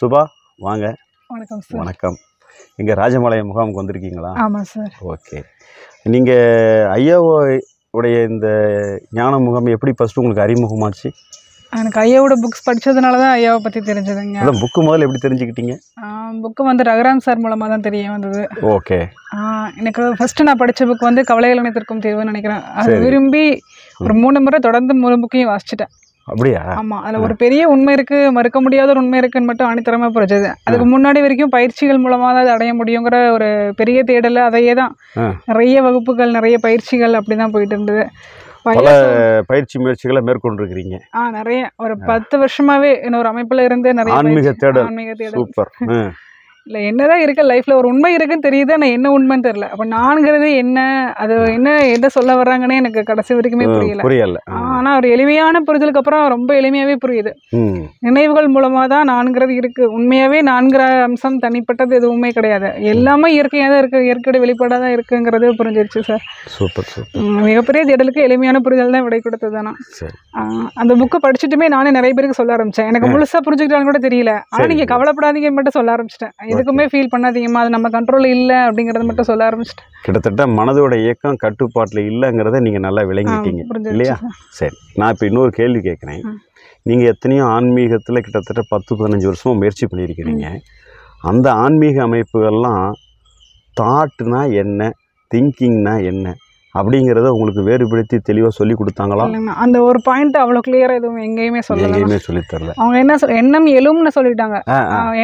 சுபா வாங்க வணக்கம் சார் வணக்கம் இங்கே ராஜமலை முகாமுக்கு வந்திருக்கீங்களா ஆமாம் சார் ஓகே நீங்கள் ஐயாவோ உடைய இந்த ஞான முகம் எப்படி ஃபஸ்ட்டு உங்களுக்கு அறிமுகமாச்சு எனக்கு ஐயாவோட புக்ஸ் படித்ததுனால தான் ஐயாவை பற்றி தெரிஞ்சதுங்க அதான் புக்கு முதல்ல எப்படி தெரிஞ்சுக்கிட்டீங்க புக்கு வந்து ரகுராம் சார் மூலமாக தான் தெரிய வந்தது ஓகே எனக்கு ஃபஸ்ட்டு நான் படித்த புக் வந்து கவலைகள் அனைத்திற்கும் தீர்வுன்னு நினைக்கிறேன் அது விரும்பி ஒரு மூணு முறை தொடர்ந்து மூணு புக்கையும் வாசிச்சிட்டேன் அப்படியா ஆமா அதுல ஒரு பெரிய உண்மை இருக்கு மறுக்க முடியாத ஒரு உண்மை இருக்குன்னு மட்டும் ஆணித்தரமா புரிஞ்சது அதுக்கு முன்னாடி வரைக்கும் பயிற்சிகள் மூலமா தான் அடைய முடியுங்கிற ஒரு பெரிய தேடல் அதையே தான் நிறைய வகுப்புகள் நிறைய பயிற்சிகள் அப்படிதான் போயிட்டு இருந்தது பல பயிற்சி முயற்சிகளை மேற்கொண்டிருக்கிறீங்க ஆ நிறைய ஒரு பத்து வருஷமாவே இன்னொரு அமைப்புல இருந்து நிறைய ஆன்மீக தேடல் ஆன்மீக தேடல் சூப்பர் இல்லை என்ன தான் லைஃப்ல லைஃப்பில் ஒரு உண்மை இருக்குன்னு தெரியுது ஆனால் என்ன உண்மைன்னு தெரில அப்போ நான்கிறது என்ன அது என்ன எதை சொல்ல வர்றாங்கன்னு எனக்கு கடைசி வரைக்குமே புரியல புரியல ஆனால் ஒரு எளிமையான புரிதலுக்கு அப்புறம் ரொம்ப எளிமையாகவே புரியுது நினைவுகள் மூலமாக தான் நான்கிறது இருக்குது உண்மையாகவே நான்கிற அம்சம் தனிப்பட்டது எதுவுமே கிடையாது எல்லாமே இயற்கையாக தான் இருக்குது இயற்கையோட வெளிப்பாடாக தான் இருக்குங்கிறது புரிஞ்சிருச்சு சார் சூப்பர் சூப்பர் மிகப்பெரிய தேடலுக்கு எளிமையான புரிதல் தான் விடை கொடுத்தது தானே அந்த புக்கை படிச்சுட்டுமே நானே நிறைய பேருக்கு சொல்ல ஆரம்பித்தேன் எனக்கு முழுசாக புரிஞ்சுக்கிட்டாலும் கூட தெரியல ஆனால் நீங்கள் கவலைப்படாதீங்க மட்டும் சொல்ல ஆரம்பிச்சிட்டேன் எதுக்குமே ஃபீல் பண்ணாதீங்கம்மா அது நம்ம கண்ட்ரோல் இல்லை அப்படிங்கிறத மட்டும் சொல்ல ஆரம்பிச்சிட்டேன் கிட்டத்தட்ட மனதோட இயக்கம் கட்டுப்பாட்டில் இல்லைங்கிறத நீங்கள் நல்லா விளங்கிட்டீங்க இல்லையா சரி நான் இப்போ இன்னொரு கேள்வி கேட்குறேன் நீங்கள் எத்தனையோ ஆன்மீகத்தில் கிட்டத்தட்ட பத்து பதினஞ்சு வருஷமாக முயற்சி பண்ணியிருக்கிறீங்க அந்த ஆன்மீக அமைப்புகள்லாம் தாட்னா என்ன திங்கிங்னா என்ன அப்படிங்கிறத உங்களுக்கு வேறுபடுத்தி தெளிவாக சொல்லி கொடுத்தாங்களா அந்த ஒரு பாயிண்ட் அவ்வளோ கிளியராக எதுவும் எங்கேயுமே சொல்ல எங்கேயுமே சொல்லி தரல அவங்க என்ன எண்ணம் எழும்னு சொல்லிட்டாங்க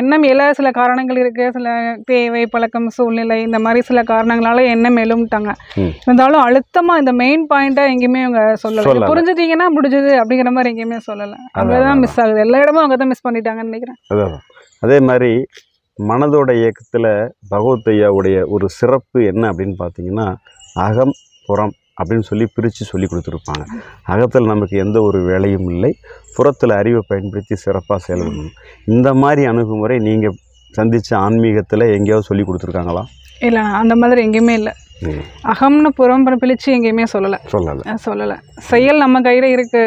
எண்ணம் எழ சில காரணங்கள் இருக்கு சில தேவை பழக்கம் சூழ்நிலை இந்த மாதிரி சில காரணங்களால எண்ணம் எழும்ட்டாங்க இருந்தாலும் அழுத்தமாக இந்த மெயின் பாயிண்ட்டாக எங்கேயுமே அவங்க சொல்லல புரிஞ்சுட்டீங்கன்னா முடிஞ்சது அப்படிங்கிற மாதிரி எங்கேயுமே சொல்லலை தான் மிஸ் ஆகுது எல்லா இடமும் அங்கே தான் மிஸ் பண்ணிட்டாங்கன்னு நினைக்கிறேன் அதே மாதிரி மனதோட இயக்கத்தில் பகவத் ஐயாவுடைய ஒரு சிறப்பு என்ன அப்படின்னு பார்த்தீங்கன்னா அகம் புறம் அப்படின்னு சொல்லி பிரித்து சொல்லி கொடுத்துருப்பாங்க அகத்தில் நமக்கு எந்த ஒரு வேலையும் இல்லை புறத்தில் அறிவை பயன்படுத்தி சிறப்பாக செயல்படணும் இந்த மாதிரி அணுகுமுறை நீங்கள் சந்தித்த ஆன்மீகத்தில் எங்கேயாவது சொல்லி கொடுத்துருக்காங்களா இல்லை அந்த மாதிரி எங்கேயுமே இல்லை அகம்னு புறம் பிழிச்சு எங்கேயுமே சொல்லலை சொல்லலை சொல்லலை செயல் நம்ம கையில் இருக்குது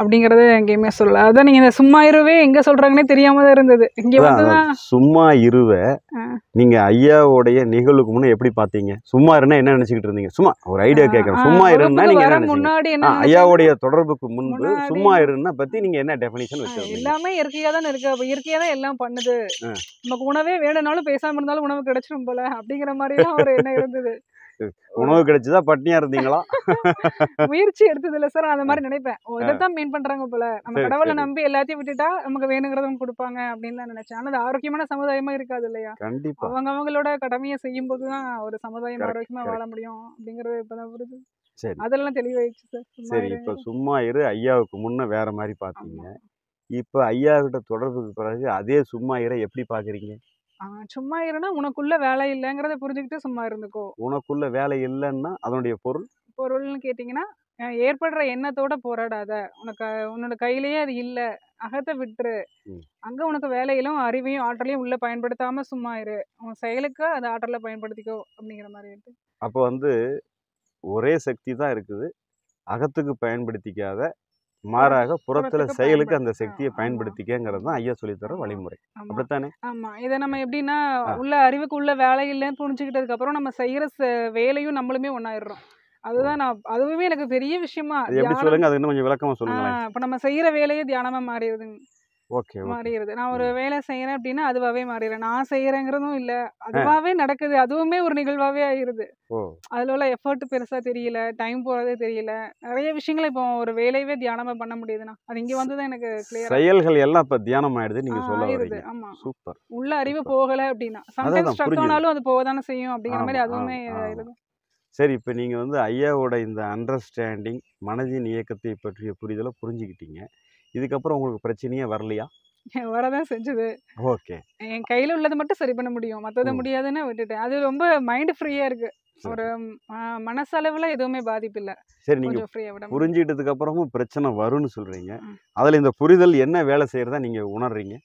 அப்படிங்கறத எங்கேயுமே சொல்லல அதான் நீங்க இந்த சும்மா இருவே எங்க சொல்றாங்கன்னே தெரியாம தான் இருந்தது இங்க சும்மா இருவ நீங்க ஐயாவோடைய நிகழ்வுக்கு முன்ன எப்படி பாத்தீங்க சும்மா இருந்தா என்ன நினைச்சுக்கிட்டு இருந்தீங்க சும்மா ஒரு ஐடியா கேட்கறேன் சும்மா இருந்தா நீங்க என்ன முன்னாடி ஐயாவுடைய தொடர்புக்கு முன்பு சும்மா இருந்தா பத்தி நீங்க என்ன டெஃபினிஷன் வச்சிருக்கீங்க எல்லாமே இயற்கையா தான் இருக்கு இயற்கையா தான் எல்லாம் பண்ணுது நமக்கு உணவே வேணும்னாலும் பேசாம இருந்தாலும் உணவு கிடைச்சிடும் போல அப்படிங்கிற மாதிரி தான் ஒரு என்ன இருந்தது உணவு கிடைச்சதா பட்னியா இருந்தீங்களா முயற்சி எடுத்தது இல்ல சார் அந்த மாதிரி நினைப்பேன் இதைத்தான் மீன் பண்றாங்க போல நம்ம கடவுளை நம்பி எல்லாத்தையும் விட்டுட்டா நமக்கு வேணுங்கிறதும் கொடுப்பாங்க அப்படின்னு நினைச்சேன் ஆனா அது ஆரோக்கியமான சமுதாயமா இருக்காது இல்லையா கண்டிப்பா அவங்க அவங்களோட கடமையை செய்யும் போதுதான் ஒரு சமுதாயம் ஆரோக்கியமா வாழ முடியும் அப்படிங்கறது இப்பதான் புரியுது சரி அதெல்லாம் தெளிவாயிடுச்சு சார் சரி இப்ப சும்மா இரு ஐயாவுக்கு முன்ன வேற மாதிரி பாத்தீங்க இப்போ ஐயா கிட்ட தொடர்புக்கு பிறகு அதே சும்மா இரு எப்படி பார்க்குறீங்க சும்மா இருனா உனக்குள்ள வேலை இல்லைங்கிறத புரிஞ்சுக்கிட்டு சும்மா இருந்துக்கோ உனக்குள்ள வேலை இல்லைன்னா அதனுடைய பொருள் பொருள்னு கேட்டிங்கன்னா ஏற்படுற எண்ணத்தோட போராடாத உனக்கு உன்னோட கையிலேயே அது இல்லை அகத்தை விட்டுரு அங்க உனக்கு வேலையிலும் அறிவையும் ஆற்றலையும் உள்ள பயன்படுத்தாம சும்மா இரு உன் செயலுக்கு அது ஆற்றலை பயன்படுத்திக்கோ அப்படிங்கிற மாதிரி இருக்கு அப்போ வந்து ஒரே சக்தி தான் இருக்குது அகத்துக்கு பயன்படுத்திக்காத மாறாக புறத்துல செயலுக்கு அந்த சக்தியை பயன்படுத்திக்கங்கிறது தான் ஐயா தர வழிமுறை அப்படித்தானே ஆமா இதை நம்ம எப்படின்னா உள்ள அறிவுக்கு உள்ள வேலை இல்லைன்னு புரிஞ்சுக்கிட்டதுக்கு அப்புறம் நம்ம செய்யற வேலையும் நம்மளுமே ஒன்னாயிரம் அதுதான் நான் அதுவுமே எனக்கு பெரிய விஷயமா எப்படி சொல்லுங்க அது இன்னும் கொஞ்சம் விளக்கமா சொல்லுங்க இப்போ நம்ம செய்யற வேலையே தியானமா மாறிடுதுங்க ஓகே மாறிடுது நான் ஒரு வேலை செய்யறேன் அப்படின்னா அதுவாவே மாறிடுறேன் நான் செய்யறேங்கிறதும் இல்ல அதுவாவே நடக்குது அதுவுமே ஒரு நிகழ்வாவே ஆயிருது அதுல உள்ள எஃபர்ட் பெருசா தெரியல டைம் போறதே தெரியல நிறைய விஷயங்களை இப்போ ஒரு வேலையவே தியானமா பண்ண முடியுதுண்ணா அது இங்க வந்துதான் எனக்கு கிளியர் செயல்கள் எல்லாம் இப்ப தியானம் ஆயிடுது நீங்க சொல்ல வரீங்க ஆமா சூப்பர் உள்ள அறிவு போகல அப்படின்னா சம்டைம்ஸ் ஸ்ட்ரக் ஆனாலும் அது போகதானே செய்யும் அப்படிங்கிற மாதிரி அதுவுமே ஆயிருது சரி இப்போ நீங்கள் வந்து ஐயாவோட இந்த அண்டர்ஸ்டாண்டிங் மனதின் இயக்கத்தை பற்றிய புரிதலை புரிஞ்சுக்கிட்டீங்க இதுக்கப்புறம் உங்களுக்கு பிரச்சனையே வரலையா வரதான் செஞ்சது ஓகே என் கையில் உள்ளது மட்டும் சரி பண்ண முடியும் மற்றது முடியாதுன்னு விட்டுட்டேன் அது ரொம்ப மைண்ட் ஃப்ரீயாக இருக்குது ஒரு மனசளவில் எதுவுமே பாதிப்பு இல்லை சரி நீங்கள் ஃப்ரீயாக புரிஞ்சுக்கிட்டதுக்கு அப்புறமும் பிரச்சனை வரும்னு சொல்கிறீங்க அதில் இந்த புரிதல் என்ன வேலை செய்கிறதா நீங்கள் உணர்றீங்க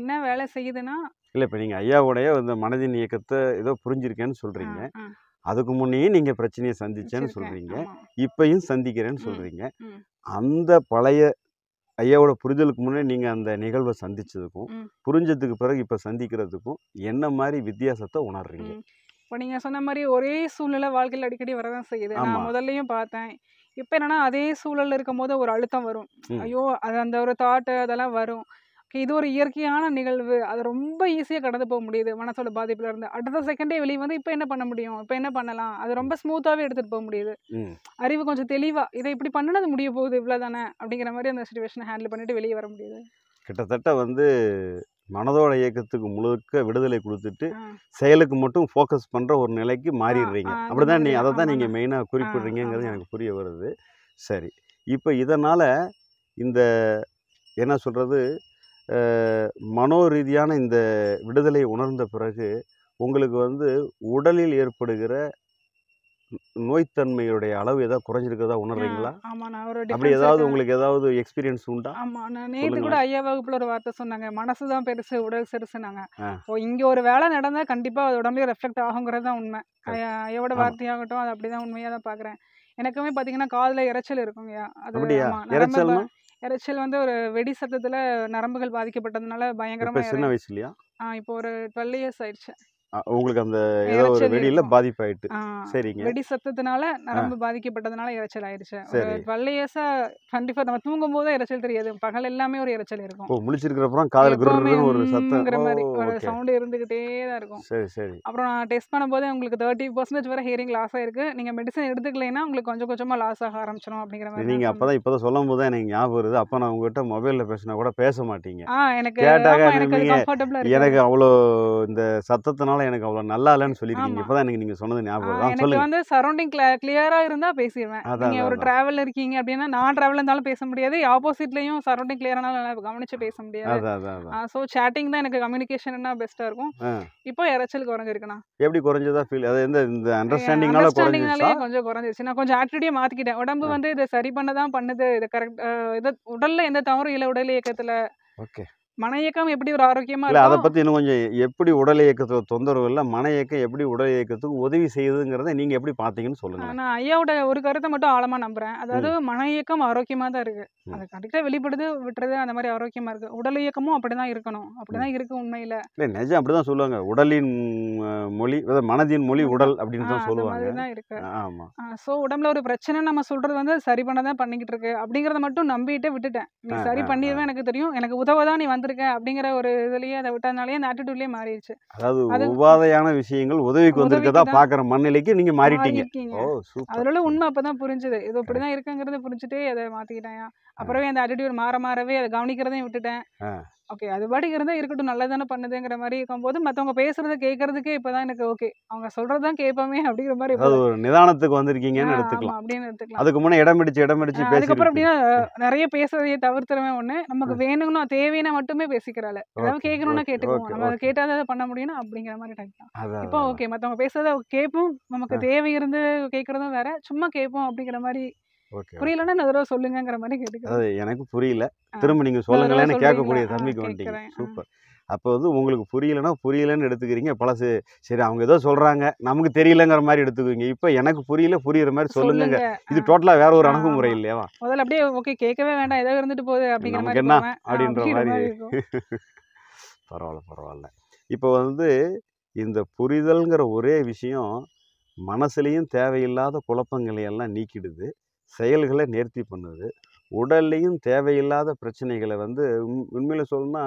என்ன வேலை செய்யுதுன்னா இல்லை இப்போ நீங்கள் ஐயாவுடைய இந்த மனதின் இயக்கத்தை ஏதோ புரிஞ்சிருக்கேன்னு சொல்கிறீங்க அதுக்கு முன்னையே நீங்கள் பிரச்சனையை சந்திச்சேன்னு சொல்கிறீங்க இப்பையும் சந்திக்கிறேன்னு சொல்கிறீங்க அந்த பழைய ஐயாவோட புரிதலுக்கு முன்னே நீங்கள் அந்த நிகழ்வை சந்திச்சதுக்கும் புரிஞ்சதுக்கு பிறகு இப்போ சந்திக்கிறதுக்கும் என்ன மாதிரி வித்தியாசத்தை உணர்றீங்க இப்போ நீங்கள் சொன்ன மாதிரி ஒரே சூழ்நிலை வாழ்க்கையில் அடிக்கடி வரதான் செய்யுது நான் முதல்லையும் பார்த்தேன் இப்போ என்னன்னா அதே சூழலில் இருக்கும் போது ஒரு அழுத்தம் வரும் ஐயோ அது அந்த ஒரு தாட்டு அதெல்லாம் வரும் இது ஒரு இயற்கையான நிகழ்வு அது ரொம்ப ஈஸியாக கடந்து போக முடியுது மனசோட பாதிப்பில் இருந்து அடுத்த செகண்டே வெளியே வந்து இப்போ என்ன பண்ண முடியும் இப்போ என்ன பண்ணலாம் அது ரொம்ப ஸ்மூத்தாகவே எடுத்துகிட்டு போக முடியுது அறிவு கொஞ்சம் தெளிவாக இதை இப்படி பண்ணினது முடிய போகுது இவ்வளோ தானே அப்படிங்கிற மாதிரி அந்த சுச்சுவேஷனை ஹேண்டில் பண்ணிட்டு வெளியே வர முடியுது கிட்டத்தட்ட வந்து மனதோட இயக்கத்துக்கு முழுக்க விடுதலை கொடுத்துட்டு செயலுக்கு மட்டும் ஃபோக்கஸ் பண்ணுற ஒரு நிலைக்கு மாறிடுறீங்க அப்படிதான் நீ அதை தான் நீங்கள் மெயினாக குறிப்பிடுறீங்கிறது எனக்கு புரிய வருது சரி இப்போ இதனால் இந்த என்ன சொல்கிறது மனோ ரீதியான இந்த விடுதலை உணர்ந்த பிறகு உங்களுக்கு வந்து உடலில் ஏற்படுகிற நோய்த்தன்மையுடைய அளவு ஏதாவது குறைஞ்சிருக்கிறதா உணர்றீங்களா அப்படி ஏதாவது உங்களுக்கு ஏதாவது எக்ஸ்பீரியன்ஸ் உண்டா ஆமா நான் நேற்று கூட ஐயா வகுப்புல ஒரு வார்த்தை சொன்னாங்க மனசு தான் பெருசு உடல் சிறுசுனாங்க இப்போ இங்க ஒரு வேலை நடந்தா கண்டிப்பா அது உடம்புல ரெஃப்ளெக்ட் ஆகுங்கிறது தான் உண்மை ஐயாவோட வார்த்தையாகட்டும் அது அப்படிதான் உண்மையா தான் பாக்குறேன் எனக்குமே பாத்தீங்கன்னா காதுல இறைச்சல் ஐயா அது இறைச்சல் இறைச்சல் வந்து ஒரு வெடி சத்தத்தில் நரம்புகள் பாதிக்கப்பட்டதுனால பயங்கரமாக சின்ன வயசுலையா ஆ இப்போ ஒரு டுவெல் இயர்ஸ் ஆயிடுச்சு உங்களுக்கு அந்த ஏதோ ஒரு வெடியில பாதிப்பாயிட்டு சரிங்க வெடி சத்தத்தினால நரம்பு பாதிக்கப்பட்டதுனால இறைச்சல் ஆயிடுச்சு டுவெல் கண்டிப்பா நம்ம தூங்கும் போது இறைச்சல் தெரியாது பகல் எல்லாமே ஒரு இறைச்சல் இருக்கும் ஓ முழிச்சிருக்கிறப்பறம் காதல் ஒரு சத்தம்ங்கிற மாதிரி ஒரு சவுண்ட் இருந்துகிட்டே தான் இருக்கும் சரி சரி அப்புறம் நான் டெஸ்ட் பண்ணும்போது உங்களுக்கு தேர்ட்டி பர்சன்டேஜ் வர ஹியரிங் லாஸ் ஆயிருக்கு நீங்க மெடிசன் எடுத்துக்கலைன்னா உங்களுக்கு கொஞ்சம் கொஞ்சமா லாஸ் ஆக ஆரம்பிச்சிடும் அப்படிங்கிற மாதிரி நீங்க அப்பதான் இப்பதான் சொல்லும் போது எனக்கு ஞாபகம் வருது அப்ப நான் உங்ககிட்ட மொபைல்ல பேசினா கூட பேச மாட்டீங்க எனக்கு எனக்கு அவ்வளோ இந்த சத்தத்தினால எனக்கு அவ்வளவு நல்லா இல்லைன்னு சொல்லிருக்கீங்க இப்பதான் எனக்கு நீங்க சொன்னது ஞாபகம் சொல்லுங்க வந்து சரௌண்டிங் கிளியரா இருந்தா பேசிடுவேன் நீங்க ஒரு டிராவல் இருக்கீங்க அப்படின்னா நான் டிராவல் இருந்தாலும் பேச முடியாது ஆப்போசிட்லயும் சரௌண்டிங் கிளியரானால நல்லா கவனிச்சு பேச முடியாது சோ சேட்டிங் தான் எனக்கு கம்யூனிகேஷன் என்ன இருக்கும் இப்போ இறைச்சல் குறைஞ்சிருக்குண்ணா எப்படி குறைஞ்சதா ஃபீல் அது இந்த அண்டர்ஸ்டாண்டிங்னால குறைஞ்சிருச்சா கொஞ்சம் குறைஞ்சிருச்சு நான் கொஞ்சம் ஆட்டிடியூடே மாத்திட்டேன் உடம்பு வந்து இதை சரி பண்ண தான் பண்ணுது இது கரெக்ட் இது உடல்ல எந்த தவறும் இல்ல உடல் இயக்கத்துல ஓகே மன இயக்கம் எப்படி ஒரு ஆரோக்கியமா இல்ல அதை பற்றி இன்னும் கொஞ்சம் எப்படி உடல் இயக்கத்தில் தொந்தரவு இல்லை மன இயக்கம் எப்படி உடல் இயக்கத்துக்கு உதவி செய்யுதுங்கிறத நீங்கள் எப்படி பார்த்தீங்கன்னு சொல்லுங்க நான் ஐயாவோட ஒரு கருத்தை மட்டும் ஆழமாக நம்புறேன் அதாவது மன இயக்கம் ஆரோக்கியமாக தான் இருக்குது அது கரெக்டாக வெளிப்படுது விட்டுறது அந்த மாதிரி ஆரோக்கியமாக இருக்குது உடல் இயக்கமும் அப்படிதான் இருக்கணும் அப்படி தான் இருக்குது உண்மையில் இல்லை நிஜம் அப்படி தான் சொல்லுவாங்க உடலின் மொழி மனதின் மொழி உடல் அப்படின்னு தான் சொல்லுவாங்க சோ ஆமாம் ஸோ உடம்புல ஒரு பிரச்சனை நம்ம சொல்கிறது வந்து சரி பண்ணதான் பண்ணிக்கிட்டு இருக்கு அப்படிங்கிறத மட்டும் நம்பிட்டு விட்டுட்டேன் நீ சரி பண்ணிடுவேன் எனக்கு தெரியும் எனக்கு உதவ தான் நீ வந்து வந்திருக்க அப்படிங்கிற ஒரு இதுலயே அதை விட்டதுனாலயே அந்த ஆட்டிடியூட்லயே மாறிடுச்சு அதாவது உபாதையான விஷயங்கள் உதவிக்கு வந்திருக்கதா பாக்குற மண்ணிலைக்கு நீங்க மாறிட்டீங்க அதுல உண்மை அப்பதான் புரிஞ்சுது இது இப்படித்தான் இருக்குங்கிறத புரிஞ்சுட்டே அதை மாத்திக்கிட்டேன் அப்புறமே அந்த ஆட்டிடியூட் மாற மாறவே அதை கவனிக்கிறதையும் விட்டுட்டேன் ஓகே அது பாட்டுக்கு இருந்தால் இருக்கட்டும் நல்லது தானே பண்ணுதுங்கிற மாதிரி இருக்கும்போது மற்றவங்க பேசுறத கேட்கறதுக்கே இப்போதான் எனக்கு ஓகே அவங்க சொல்றதான் கேட்போமே அப்படிங்கிற மாதிரி அது ஒரு நிதானத்துக்கு வந்திருக்கீங்கன்னு எடுத்துக்கலாம் அப்படின்னு எடுத்துக்கலாம் அதுக்கு முன்னே இடம் பிடிச்சு இடம் அதுக்கப்புறம் அப்படின்னா நிறைய பேசுறதையே தவிர்த்துறவே ஒன்று நமக்கு வேணும்னா தேவையான மட்டுமே பேசிக்கிறாள் ஏதாவது கேட்கணும்னா கேட்டுக்கோங்க நம்ம அதை கேட்டாதான் பண்ண முடியும்னா அப்படிங்கிற மாதிரி டைம் தான் இப்போ ஓகே மற்றவங்க பேசுறத கேட்போம் நமக்கு தேவை இருந்து கேட்கறதும் வேற சும்மா கேட்போம் அப்படிங்கிற மாதிரி புரியலன்னா இந்த தடவை சொல்லுங்கிற மாதிரி கேட்டு கேட்டுக்கிறேன் எனக்கு புரியல திரும்ப நீங்கள் சொல்லுங்களேன்னு கேட்கக்கூடிய தம்பிக்கு வந்துட்டீங்க சூப்பர் அப்போ வந்து உங்களுக்கு புரியலன்னா புரியலன்னு எடுத்துக்கிறீங்க பழசு சரி அவங்க ஏதோ சொல்கிறாங்க நமக்கு தெரியலங்கிற மாதிரி எடுத்துக்குவீங்க இப்போ எனக்கு புரியல புரியுற மாதிரி சொல்லுங்க இது டோட்டலாக வேற ஒரு அணுகுமுறை இல்லையா முதல்ல அப்படியே ஓகே கேட்கவே வேண்டாம் ஏதோ இருந்துட்டு போகுது அப்படிங்கிற என்ன அப்படின்ற மாதிரி பரவாயில்ல பரவாயில்ல இப்போ வந்து இந்த புரிதல்ங்கிற ஒரே விஷயம் மனசுலேயும் தேவையில்லாத குழப்பங்களை எல்லாம் நீக்கிடுது செயல்களை நேர்த்தி பண்ணுது உடல்லையும் தேவையில்லாத பிரச்சனைகளை வந்து உண்மையில் சொல்லணும்னா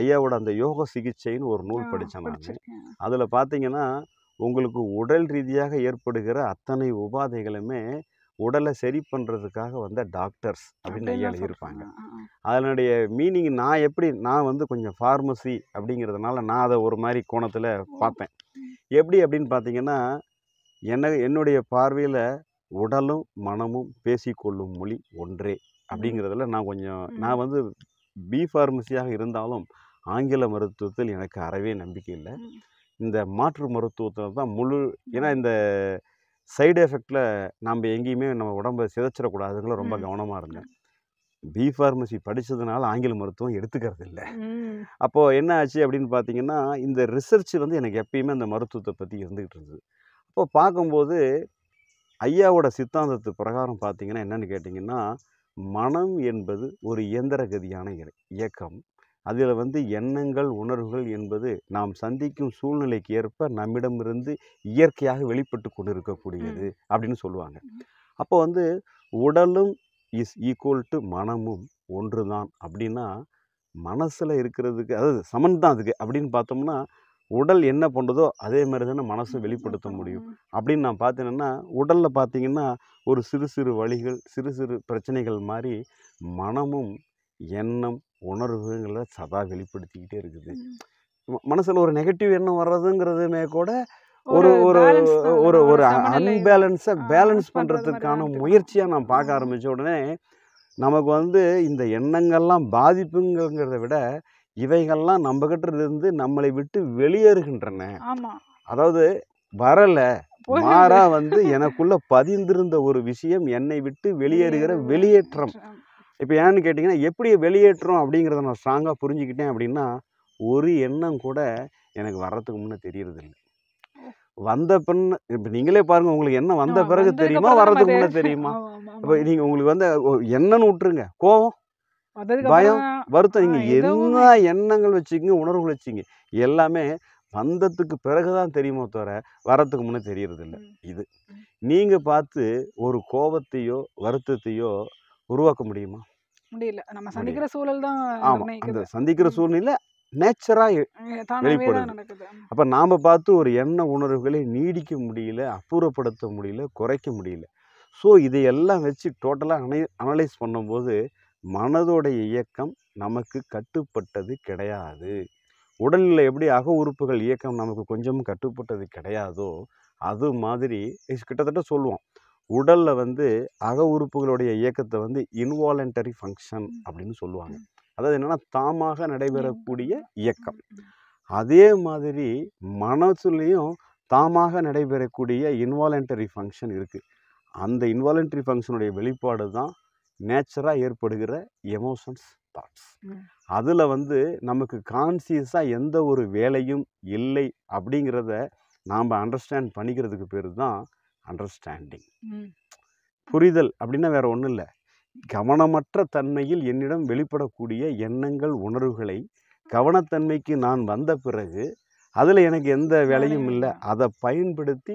ஐயாவோட அந்த யோக சிகிச்சைன்னு ஒரு நூல் படித்தேன் நான் அதில் பார்த்தீங்கன்னா உங்களுக்கு உடல் ரீதியாக ஏற்படுகிற அத்தனை உபாதைகளுமே உடலை சரி பண்ணுறதுக்காக வந்த டாக்டர்ஸ் அப்படின்னு ஐயா எழுதியிருப்பாங்க அதனுடைய மீனிங் நான் எப்படி நான் வந்து கொஞ்சம் ஃபார்மசி அப்படிங்கிறதுனால நான் அதை ஒரு மாதிரி கோணத்தில் பார்ப்பேன் எப்படி அப்படின்னு பார்த்தீங்கன்னா என்ன என்னுடைய பார்வையில் உடலும் மனமும் பேசிக்கொள்ளும் மொழி ஒன்றே அப்படிங்கிறதுல நான் கொஞ்சம் நான் வந்து பி ஃபார்மசியாக இருந்தாலும் ஆங்கில மருத்துவத்தில் எனக்கு அறவே நம்பிக்கை இல்லை இந்த மாற்று மருத்துவத்தில் தான் முழு ஏன்னா இந்த சைடு எஃபெக்டில் நாம் எங்கேயுமே நம்ம உடம்பை சிதைச்சிடக்கூடாதுங்கள ரொம்ப கவனமாக இருந்தேன் பி ஃபார்மசி படித்ததுனால ஆங்கில மருத்துவம் எடுத்துக்கிறது இல்லை அப்போது என்ன ஆச்சு அப்படின்னு பார்த்தீங்கன்னா இந்த ரிசர்ச் வந்து எனக்கு எப்பயுமே அந்த மருத்துவத்தை பற்றி இருந்துக்கிட்டு இருந்தது அப்போ பார்க்கும்போது ஐயாவோட சித்தாந்தத்து பிரகாரம் பார்த்தீங்கன்னா என்னென்னு கேட்டிங்கன்னா மனம் என்பது ஒரு இயந்திர கதியான இயக்கம் அதில் வந்து எண்ணங்கள் உணர்வுகள் என்பது நாம் சந்திக்கும் சூழ்நிலைக்கு ஏற்ப நம்மிடமிருந்து இயற்கையாக வெளிப்பட்டு கொண்டு இருக்கக்கூடியது அப்படின்னு சொல்லுவாங்க அப்போ வந்து உடலும் இஸ் ஈக்குவல் டு மனமும் ஒன்று தான் அப்படின்னா மனசில் இருக்கிறதுக்கு அதாவது சமன் தான் அதுக்கு அப்படின்னு பார்த்தோம்னா உடல் என்ன பண்ணுதோ அதே மாதிரி தானே மனசை வெளிப்படுத்த முடியும் அப்படின்னு நான் பார்த்தேன்னா உடலில் பார்த்தீங்கன்னா ஒரு சிறு சிறு வழிகள் சிறு சிறு பிரச்சனைகள் மாதிரி மனமும் எண்ணம் உணர்வுகளை சதா வெளிப்படுத்திக்கிட்டே இருக்குது மனசில் ஒரு நெகட்டிவ் எண்ணம் வர்றதுங்கிறதுமே கூட ஒரு ஒரு ஒரு ஒரு அன்பேலன்ஸை பேலன்ஸ் பண்ணுறதுக்கான முயற்சியாக நான் பார்க்க ஆரம்பித்த உடனே நமக்கு வந்து இந்த எண்ணங்கள்லாம் பாதிப்புங்கிறத விட இவைகள்லாம் கிட்ட இருந்து நம்மளை விட்டு வெளியேறுகின்றன அதாவது வரல மாறா வந்து எனக்குள்ள பதிந்திருந்த ஒரு விஷயம் என்னை விட்டு வெளியேறுகிற வெளியேற்றம் இப்போ ஏன்னு கேட்டிங்கன்னா எப்படி வெளியேற்றம் அப்படிங்கிறத நான் ஸ்ட்ராங்காக புரிஞ்சுக்கிட்டேன் அப்படின்னா ஒரு எண்ணம் கூட எனக்கு வர்றதுக்கு முன்னே தெரியறதில்லை வந்த பின் இப்போ நீங்களே பாருங்கள் உங்களுக்கு என்ன வந்த பிறகு தெரியுமா வர்றதுக்கு முன்னே தெரியுமா இப்போ நீங்கள் உங்களுக்கு வந்து என்னன்னு விட்டுருங்க கோவம் பயம் வருத்தம் நீங்கள் என்ன எண்ணங்கள் வச்சுக்கிங்க உணர்வுகள் வச்சுங்க எல்லாமே வந்ததுக்கு பிறகு தான் தெரியுமோ தவிர வரத்துக்கு முன்னே தெரியறதில்ல இது நீங்கள் பார்த்து ஒரு கோபத்தையோ வருத்தத்தையோ உருவாக்க முடியுமா முடியல நம்ம சந்திக்கிற சூழல் தான் ஆமாம் அந்த சந்திக்கிற சூழ்நிலை நேச்சராக வெளிப்படுது அப்போ நாம் பார்த்து ஒரு எண்ண உணர்வுகளை நீடிக்க முடியல அப்புறப்படுத்த முடியல குறைக்க முடியல ஸோ இதையெல்லாம் வச்சு டோட்டலாக அனை அனலைஸ் பண்ணும்போது மனதோடைய இயக்கம் நமக்கு கட்டுப்பட்டது கிடையாது உடலில் எப்படி அக உறுப்புகள் இயக்கம் நமக்கு கொஞ்சம் கட்டுப்பட்டது கிடையாதோ அது மாதிரி கிட்டத்தட்ட சொல்லுவோம் உடலில் வந்து அக உறுப்புகளுடைய இயக்கத்தை வந்து இன்வாலண்டரி ஃபங்க்ஷன் அப்படின்னு சொல்லுவாங்க அதாவது என்னென்னா தாமாக நடைபெறக்கூடிய இயக்கம் அதே மாதிரி மனசுலேயும் தாமாக நடைபெறக்கூடிய இன்வாலண்டரி ஃபங்க்ஷன் இருக்குது அந்த இன்வாலண்டரி ஃபங்க்ஷனுடைய வெளிப்பாடு தான் நேச்சராக ஏற்படுகிற எமோஷன்ஸ் தாட்ஸ் அதில் வந்து நமக்கு கான்சியஸாக எந்த ஒரு வேலையும் இல்லை அப்படிங்கிறத நாம் அண்டர்ஸ்டாண்ட் பண்ணிக்கிறதுக்கு பேர் தான் அண்டர்ஸ்டாண்டிங் புரிதல் அப்படின்னா வேறு ஒன்றும் இல்லை கவனமற்ற தன்மையில் என்னிடம் வெளிப்படக்கூடிய எண்ணங்கள் உணர்வுகளை கவனத்தன்மைக்கு நான் வந்த பிறகு அதில் எனக்கு எந்த வேலையும் இல்லை அதை பயன்படுத்தி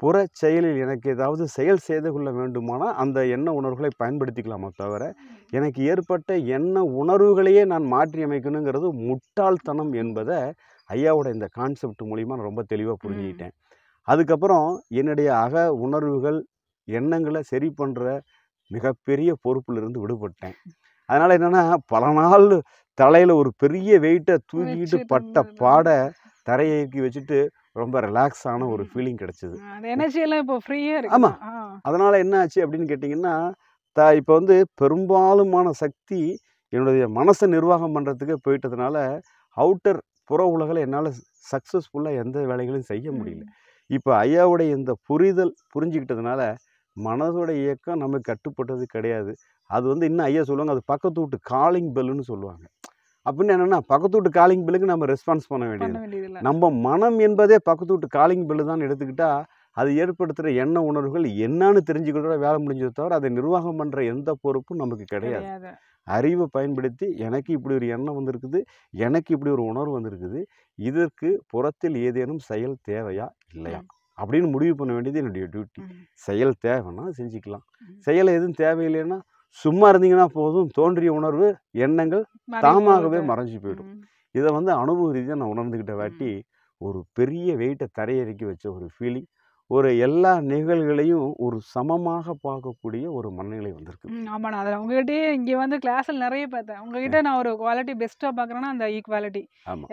புற செயலில் எனக்கு ஏதாவது செயல் செய்து கொள்ள வேண்டுமானால் அந்த எண்ண உணர்வுகளை பயன்படுத்திக்கலாமா தவிர எனக்கு ஏற்பட்ட எண்ண உணர்வுகளையே நான் மாற்றி அமைக்கணுங்கிறது முட்டாள்தனம் என்பதை ஐயாவோட இந்த கான்செப்ட் மூலிமா நான் ரொம்ப தெளிவாக புரிஞ்சுக்கிட்டேன் அதுக்கப்புறம் என்னுடைய அக உணர்வுகள் எண்ணங்களை சரி பண்ணுற மிகப்பெரிய பொறுப்பிலிருந்து விடுபட்டேன் அதனால் என்னென்னா பல நாள் தலையில் ஒரு பெரிய வெயிட்டை தூக்கிட்டு பட்ட பாடை தரையை வச்சுட்டு ரொம்ப ரிலாக்ஸான ஒரு ஃபீலிங் கிடைச்சிது எனர்ஜியெல்லாம் இப்போ ஃப்ரீயாக இருக்கு ஆமாம் அதனால் என்ன ஆச்சு அப்படின்னு கேட்டிங்கன்னா த இப்போ வந்து பெரும்பாலுமான சக்தி என்னுடைய மனசை நிர்வாகம் பண்ணுறதுக்கு போயிட்டதுனால அவுட்டர் புற உலகில் என்னால் சக்ஸஸ்ஃபுல்லாக எந்த வேலைகளும் செய்ய முடியல இப்போ ஐயாவுடைய இந்த புரிதல் புரிஞ்சுக்கிட்டதுனால மனதோட இயக்கம் நமக்கு கட்டுப்பட்டது கிடையாது அது வந்து இன்னும் ஐயா சொல்லுவாங்க அது பக்கத்து வீட்டு காலிங் பெல்லுன்னு சொல்லுவாங்க அப்படின்னு என்னென்னா பக்கத்து வீட்டு காலிங் பில்லுக்கு நம்ம ரெஸ்பான்ஸ் பண்ண வேண்டியது நம்ம மனம் என்பதே பக்கத்து வீட்டு காலிங் பில்லு தான் எடுத்துக்கிட்டால் அது ஏற்படுத்துகிற எண்ண உணர்வுகள் என்னன்னு தெரிஞ்சுக்கிட்டோட வேலை முடிஞ்சது தவிர அதை நிர்வாகம் பண்ணுற எந்த பொறுப்பும் நமக்கு கிடையாது அறிவை பயன்படுத்தி எனக்கு இப்படி ஒரு எண்ணம் வந்திருக்குது எனக்கு இப்படி ஒரு உணர்வு வந்திருக்குது இதற்கு புறத்தில் ஏதேனும் செயல் தேவையா இல்லையா அப்படின்னு முடிவு பண்ண வேண்டியது என்னுடைய டியூட்டி செயல் தேவைன்னா செஞ்சுக்கலாம் செயல் எதுவும் தேவையில்லைன்னா சும்மா இருந்தீங்கன்னா போதும் தோன்றிய உணர்வு எண்ணங்கள் தாமாகவே மறைஞ்சு போயிடும் இதை வந்து அனுபவ ரீதியாக நான் உணர்ந்துக்கிட்ட வாட்டி ஒரு பெரிய வெயிட்டை தரையிறக்கி வச்ச ஒரு ஃபீலிங் ஒரு எல்லா நிகழ்வுகளையும் ஒரு சமமாக பார்க்கக்கூடிய ஒரு மனநிலை வந்திருக்கு ஆமாம் நான் அதில் உங்ககிட்டயே இங்கே வந்து கிளாஸில் நிறைய பார்த்தேன் உங்ககிட்ட நான் ஒரு குவாலிட்டி பெஸ்ட்டாக பார்க்குறேன்னா அந்த ஈக்குவாலிட்டி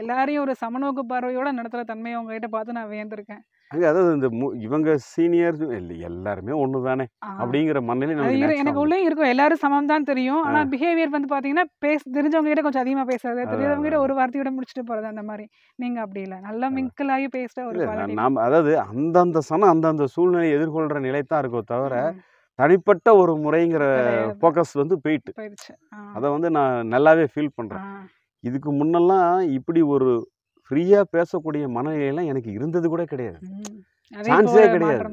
எல்லாரையும் ஒரு சமநோக்கு பார்வையோட நடத்துகிற தன்மையை உங்ககிட்ட பார்த்து நான் வியந்திருக்கேன் அங்கே அதாவது இந்த இவங்க சீனியர் இல்லை எல்லாருமே ஒன்று தானே அப்படிங்கிற மனநிலை எனக்கு உள்ளே இருக்கும் எல்லாரும் சமம் தான் தெரியும் ஆனால் பிஹேவியர் வந்து பார்த்தீங்கன்னா பேச தெரிஞ்சவங்க கிட்ட கொஞ்சம் அதிகமாக பேசுறது தெரியாதவங்க கிட்ட ஒரு வார்த்தையோட முடிச்சுட்டு போகிறது அந்த மாதிரி நீங்கள் அப்படி இல்லை நல்லா மிங்கிள் ஆகி பேசுகிற ஒரு நாம் அதாவது அந்தந்த சனம் அந்தந்த சூழ்நிலையை எதிர்கொள்கிற நிலை தான் இருக்கோ தவிர தனிப்பட்ட ஒரு முறைங்கிற ஃபோக்கஸ் வந்து போயிட்டு அதை வந்து நான் நல்லாவே ஃபீல் பண்ணுறேன் இதுக்கு முன்னெல்லாம் இப்படி ஒரு ஃப்ரீயாக பேசக்கூடிய மனநிலையெல்லாம் எனக்கு இருந்தது கூட கிடையாது சான்ஸே கிடையாது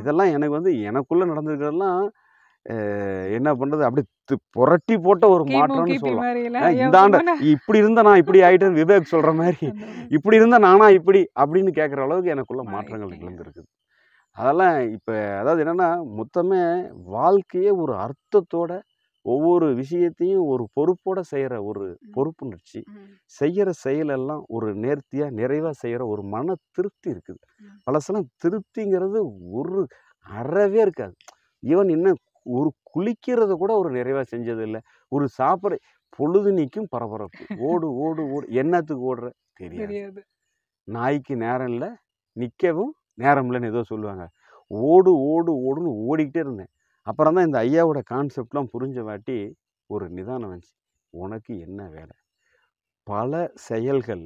இதெல்லாம் எனக்கு வந்து எனக்குள்ளே நடந்திருக்கிறதெல்லாம் என்ன பண்றது அப்படி புரட்டி போட்ட ஒரு மாற்றம்னு சொல்லலாம் இந்த ஆண்டு இப்படி இருந்த நான் இப்படி ஆயிட்டேன் விவேக் சொல்ற மாதிரி இப்படி இருந்த நானா இப்படி அப்படின்னு கேட்குற அளவுக்கு எனக்குள்ள மாற்றங்கள் இருந்திருக்குது அதெல்லாம் இப்போ அதாவது என்னன்னா மொத்தமே வாழ்க்கையே ஒரு அர்த்தத்தோட ஒவ்வொரு விஷயத்தையும் ஒரு பொறுப்போட செய்கிற ஒரு பொறுப்புணர்ச்சி செய்கிற செயலெல்லாம் ஒரு நேர்த்தியாக நிறைவாக செய்கிற ஒரு மன திருப்தி இருக்குது பழசெல்லாம் திருப்திங்கிறது ஒரு அறவே இருக்காது ஈவன் இன்னும் ஒரு குளிக்கிறத கூட ஒரு நிறைவாக செஞ்சதில்லை ஒரு சாப்பிட்ற பொழுது நீக்கும் பரபரப்பு ஓடு ஓடு ஓடு என்னத்துக்கு ஓடுற தெரியாது நாய்க்கு நேரம் இல்லை நிற்கவும் நேரம் இல்லைன்னு ஏதோ சொல்லுவாங்க ஓடு ஓடு ஓடுன்னு ஓடிக்கிட்டே இருந்தேன் அப்புறம் தான் இந்த ஐயாவோட கான்செப்ட்லாம் புரிஞ்ச வாட்டி ஒரு நிதானம் வந்துச்சு உனக்கு என்ன வேலை பல செயல்கள்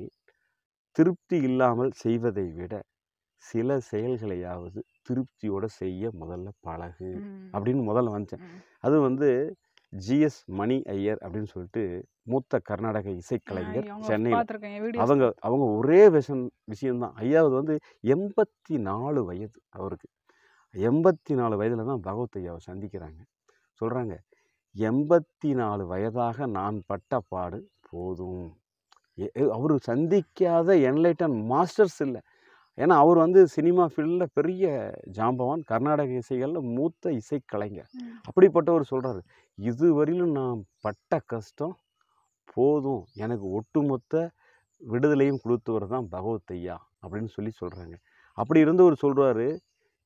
திருப்தி இல்லாமல் செய்வதை விட சில செயல்களையாவது திருப்தியோடு செய்ய முதல்ல பழகு அப்படின்னு முதல்ல வந்துச்சேன் அது வந்து ஜிஎஸ் மணி ஐயர் அப்படின்னு சொல்லிட்டு மூத்த கர்நாடக இசைக்கலைஞர் சென்னையில் அவங்க அவங்க ஒரே விஷயம் விஷயம்தான் ஐயாவது வந்து எண்பத்தி நாலு வயது அவருக்கு எண்பத்தி நாலு வயதில் தான் பகவத் ஐயாவை சந்திக்கிறாங்க சொல்கிறாங்க எண்பத்தி நாலு வயதாக நான் பட்ட பாடு போதும் அவர் சந்திக்காத என்லைட்டன் மாஸ்டர்ஸ் இல்லை ஏன்னா அவர் வந்து சினிமா ஃபீல்டில் பெரிய ஜாம்பவான் கர்நாடக இசைகளில் மூத்த இசைக்கலைஞர் அப்படிப்பட்டவர் சொல்கிறாரு இதுவரையிலும் நான் பட்ட கஷ்டம் போதும் எனக்கு ஒட்டுமொத்த விடுதலையும் கொடுத்தவர் தான் பகவத் ஐயா அப்படின்னு சொல்லி சொல்கிறாங்க அப்படி இருந்தவர் சொல்கிறாரு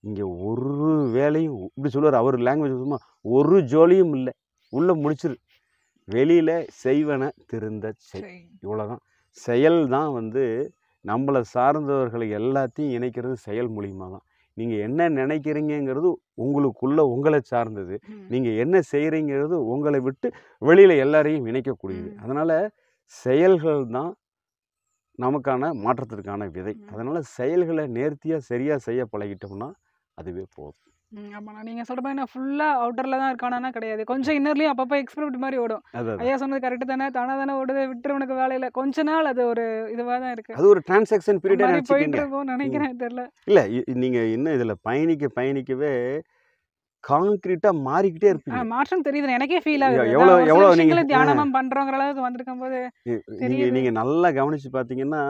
இங்கே ஒரு வேலையும் இப்படி சொல்லுவார் அவர் லாங்குவேஜ் சும்மா ஒரு ஜோலியும் இல்லை உள்ளே முடிச்சிரு வெளியில் செய்வன திருந்த செய் இவ்வளோதான் செயல் தான் வந்து நம்மளை சார்ந்தவர்களை எல்லாத்தையும் இணைக்கிறது செயல் மூலியமாக தான் நீங்கள் என்ன நினைக்கிறீங்கிறது உங்களுக்குள்ள உங்களை சார்ந்தது நீங்கள் என்ன செய்கிறீங்கிறது உங்களை விட்டு வெளியில் எல்லாரையும் இணைக்கக்கூடியது அதனால் செயல்கள் தான் நமக்கான மாற்றத்திற்கான விதை அதனால் செயல்களை நேர்த்தியாக சரியாக செய்ய பழகிட்டோம்னா அதுவே போதும் ஆமாண்ணா நீங்கள் சொல்கிற மாதிரி நான் ஃபுல்லாக அவுட்டரில் தான் இருக்கானா கிடையாது கொஞ்சம் இன்னர்லேயும் அப்பப்போ எக்ஸ்பிரிமெண்ட் மாதிரி ஓடும் ஐயா சொன்னது கரெக்டு தானே தானாக தானே ஓடுது விட்டுரு உனக்கு வேலையில் கொஞ்ச நாள் அது ஒரு இதுவாக தான் இருக்குது அது ஒரு டிரான்சாக்ஷன் பீரியட் போயிட்டு இருக்கும் நினைக்கிறேன் தெரில இல்லை நீங்கள் இன்னும் இதில் பயணிக்க பயணிக்கவே காங்கிரீட்டா மாறிக்கிட்டே இருப்பீங்க மாற்றம் தெரியுது எனக்கே ஃபீல் ஆகுது எவ்வளோ எவ்வளோ நீங்க தியானம் பண்றோங்கிற அளவுக்கு வந்திருக்கும் போது நீங்கள் நீங்க நல்லா கவனிச்சு பார்த்தீங்கன்னா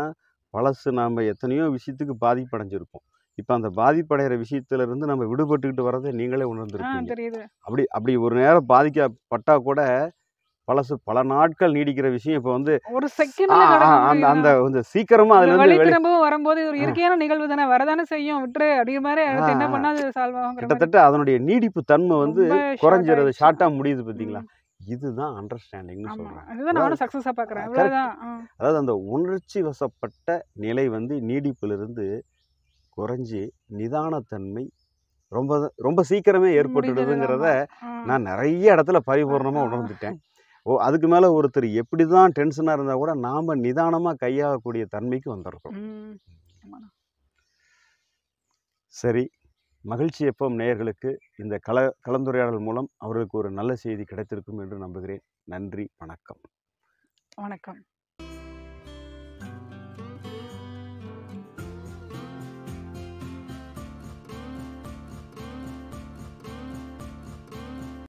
பழசு நாம எத்தனையோ விஷயத்துக்கு பாதிப்படைஞ்சிருப்போம் இப்போ அந்த பாதிப்படைகிற இருந்து நம்ம விடுபட்டுக்கிட்டு வரதை நீங்களே உணர்ந்துருக்கீங்க அப்படி அப்படி ஒரு நேரம் பாதிக்கப்பட்டா கூட பலசு பல நாட்கள் நீடிக்கிற விஷயம் இப்போ வந்து ஒரு செகண்ட் அந்த அந்த கொஞ்சம் சீக்கிரமா அதுல இருந்து வரும்போது ஒரு இயற்கையான நிகழ்வு தானே வரதானே செய்யும் விட்டு அப்படிங்கிற மாதிரி என்ன பண்ணாது சால்வ் ஆகும் கிட்டத்தட்ட அதனுடைய நீடிப்பு தன்மை வந்து குறைஞ்சிருது ஷார்ட்டா முடியுது பாத்தீங்களா இதுதான் அண்டர்ஸ்டாண்டிங்னு சொல்றேன் அதாவது அந்த உணர்ச்சி வசப்பட்ட நிலை வந்து நீடிப்பிலிருந்து குறைஞ்சி நிதானத்தன்மை ரொம்ப ரொம்ப சீக்கிரமே ஏற்பட்டுடுதுங்கிறத நான் நிறைய இடத்துல பரிபூர்ணமாக உணர்ந்துட்டேன் ஓ அதுக்கு மேலே ஒருத்தர் எப்படி தான் டென்ஷனாக இருந்தால் கூட நாம் நிதானமாக கையாளக்கூடிய தன்மைக்கு வந்துருக்கோம் சரி மகிழ்ச்சி எப்பம் நேயர்களுக்கு இந்த கல கலந்துரையாடல் மூலம் அவர்களுக்கு ஒரு நல்ல செய்தி கிடைத்திருக்கும் என்று நம்புகிறேன் நன்றி வணக்கம் வணக்கம்